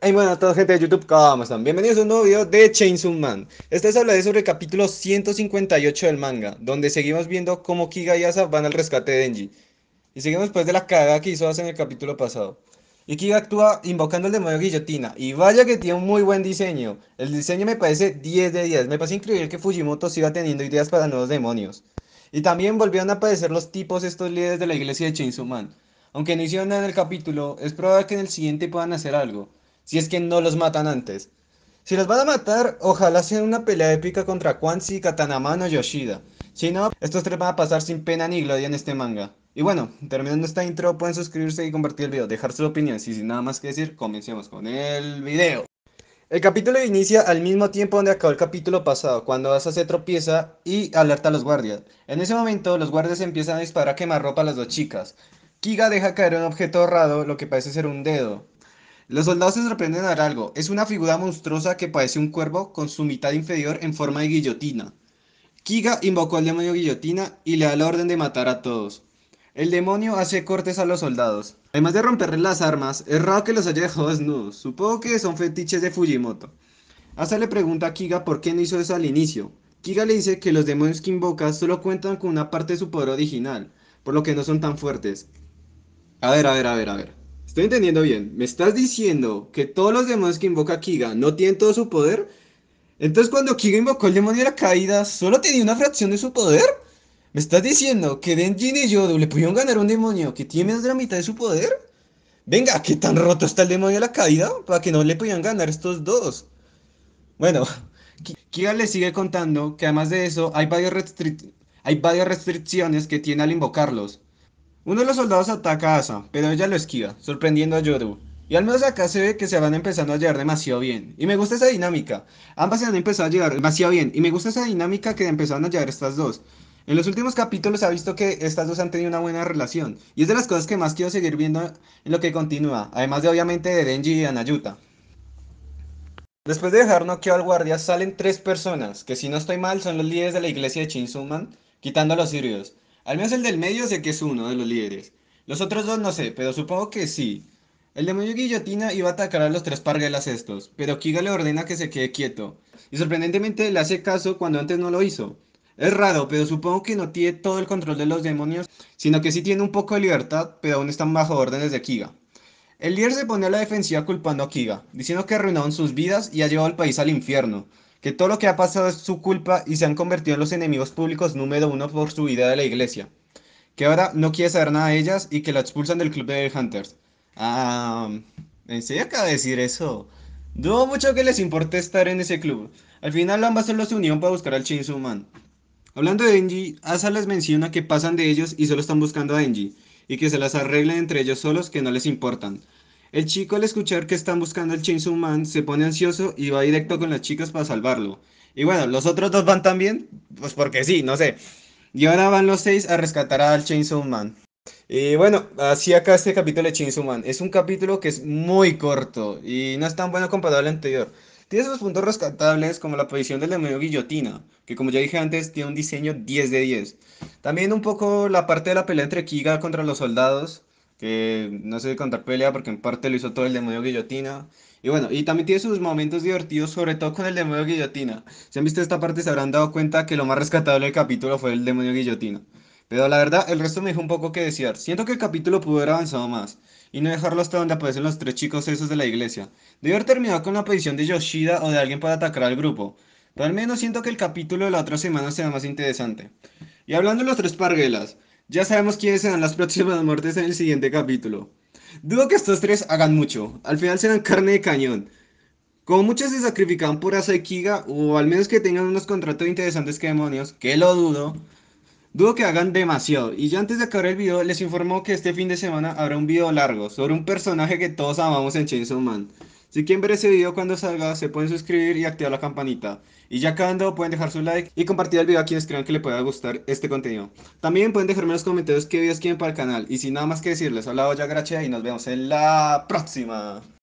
Hey, bueno, a toda gente de YouTube, ¿cómo están? Bienvenidos a un nuevo video de Chainsaw Man. Esta vez hablaré sobre el capítulo 158 del manga, donde seguimos viendo cómo Kiga y Asa van al rescate de Denji. Y seguimos después pues, de la cagada que hizo Asa en el capítulo pasado. Y Kiga actúa invocando el demonio guillotina, y vaya que tiene un muy buen diseño. El diseño me parece 10 de 10, me parece increíble que Fujimoto siga teniendo ideas para nuevos demonios. Y también volvieron a aparecer los tipos estos líderes de la iglesia de Chainsaw Man. Aunque no hicieron nada en el capítulo, es probable que en el siguiente puedan hacer algo si es que no los matan antes. Si los van a matar, ojalá sea una pelea épica contra si Katanaman y Yoshida. Si no, estos tres van a pasar sin pena ni gloria en este manga. Y bueno, terminando esta intro, pueden suscribirse y compartir el video, dejar su opinión. Y sin nada más que decir, comencemos con el video. El capítulo inicia al mismo tiempo donde acabó el capítulo pasado, cuando Asa se tropieza y alerta a los guardias. En ese momento, los guardias empiezan a disparar a quemarropa a las dos chicas. Kiga deja caer un objeto ahorrado, lo que parece ser un dedo, los soldados se sorprenden al algo. Es una figura monstruosa que parece un cuervo con su mitad inferior en forma de guillotina. Kiga invocó al demonio guillotina y le da la orden de matar a todos. El demonio hace cortes a los soldados. Además de romperles las armas, es raro que los haya dejado desnudos. Supongo que son fetiches de Fujimoto. Hasta le pregunta a Kiga por qué no hizo eso al inicio. Kiga le dice que los demonios que invoca solo cuentan con una parte de su poder original, por lo que no son tan fuertes. A ver, a ver, a ver, a ver. Estoy entendiendo bien. ¿Me estás diciendo que todos los demonios que invoca Kiga no tienen todo su poder? Entonces cuando Kiga invocó el demonio de la caída, ¿solo tenía una fracción de su poder? ¿Me estás diciendo que Denjin y Yodo le pudieron ganar a un demonio que tiene menos de la mitad de su poder? Venga, ¿qué tan roto está el demonio de la caída para que no le pudieran ganar estos dos? Bueno, Kiga le sigue contando que además de eso hay varias restricciones que tiene al invocarlos. Uno de los soldados ataca a Asa, pero ella lo esquiva, sorprendiendo a Yoru. Y al menos acá se ve que se van empezando a llevar demasiado bien. Y me gusta esa dinámica. Ambas se han empezado a llevar demasiado bien. Y me gusta esa dinámica que empezaron a llevar estas dos. En los últimos capítulos se ha visto que estas dos han tenido una buena relación. Y es de las cosas que más quiero seguir viendo en lo que continúa. Además de obviamente de Denji y Anayuta. Después de dejar noqueo al guardia, salen tres personas, que si no estoy mal son los líderes de la iglesia de Chinsuman quitando a los sirios. Al menos el del medio sé que es uno de los líderes. Los otros dos no sé, pero supongo que sí. El demonio guillotina iba a atacar a los tres parguelas estos, pero Kiga le ordena que se quede quieto. Y sorprendentemente le hace caso cuando antes no lo hizo. Es raro, pero supongo que no tiene todo el control de los demonios, sino que sí tiene un poco de libertad, pero aún están bajo órdenes de Kiga. El líder se pone a la defensiva culpando a Kiga, diciendo que arruinaron sus vidas y ha llevado al país al infierno, que todo lo que ha pasado es su culpa y se han convertido en los enemigos públicos número uno por su vida de la iglesia, que ahora no quiere saber nada de ellas y que la expulsan del club de Hunters. Ah, ¿en serio acaba de decir eso? Dudo mucho que les importe estar en ese club. Al final ambas solo se unieron para buscar al Chin Man. Hablando de Denji, Asa les menciona que pasan de ellos y solo están buscando a Denji, y que se las arreglen entre ellos solos que no les importan. El chico al escuchar que están buscando al Chainsaw Man se pone ansioso y va directo con las chicas para salvarlo. Y bueno, los otros dos van también, pues porque sí, no sé. Y ahora van los seis a rescatar al Chainsaw Man. Y bueno, así acá este capítulo de Chainsaw Man. Es un capítulo que es muy corto y no es tan bueno comparado al anterior. Tiene sus puntos rescatables como la posición del demonio guillotina, que como ya dije antes tiene un diseño 10 de 10. También un poco la parte de la pelea entre Kiga contra los soldados, no sé contar pelea porque en parte lo hizo todo el demonio guillotina. Y bueno, y también tiene sus momentos divertidos, sobre todo con el demonio guillotina. Si han visto esta parte se habrán dado cuenta que lo más rescatable del capítulo fue el demonio guillotina. Pero la verdad, el resto me dejó un poco que desear. Siento que el capítulo pudo haber avanzado más y no dejarlo hasta donde aparecen los tres chicos esos de la iglesia. Debe haber terminado con la aparición de Yoshida o de alguien para atacar al grupo. Pero al menos siento que el capítulo de la otra semana sea más interesante. Y hablando de los tres parguelas, ya sabemos quiénes serán las próximas muertes en el siguiente capítulo. Dudo que estos tres hagan mucho, al final serán carne de cañón. Como muchos se sacrifican por asequiga, o al menos que tengan unos contratos interesantes que demonios, que lo dudo, dudo que hagan demasiado. Y ya antes de acabar el video, les informo que este fin de semana habrá un video largo sobre un personaje que todos amamos en Chainsaw Man. Si quieren ver ese video cuando salga, se pueden suscribir y activar la campanita. Y ya acabando, pueden dejar su like y compartir el video a quienes crean que les pueda gustar este contenido. También pueden dejarme en los comentarios qué videos quieren para el canal. Y sin nada más que decirles, hablado ya Grache y nos vemos en la próxima.